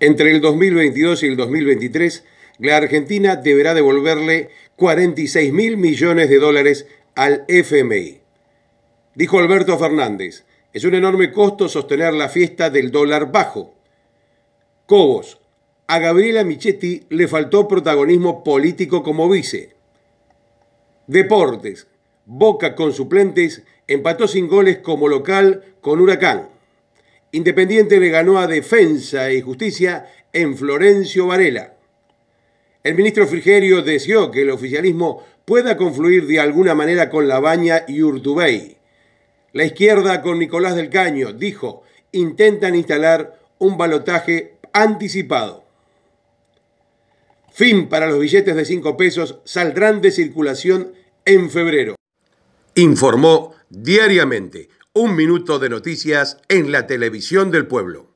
Entre el 2022 y el 2023, la Argentina deberá devolverle 46 mil millones de dólares al FMI. Dijo Alberto Fernández, es un enorme costo sostener la fiesta del dólar bajo. Cobos, a Gabriela Michetti le faltó protagonismo político como vice. Deportes, Boca con suplentes empató sin goles como local con Huracán. Independiente le ganó a Defensa y Justicia en Florencio Varela. El ministro Frigerio deseó que el oficialismo pueda confluir de alguna manera con Baña y Urtubey. La izquierda con Nicolás del Caño dijo, intentan instalar un balotaje anticipado. Fin para los billetes de 5 pesos saldrán de circulación en febrero. Informó diariamente un minuto de noticias en la televisión del pueblo.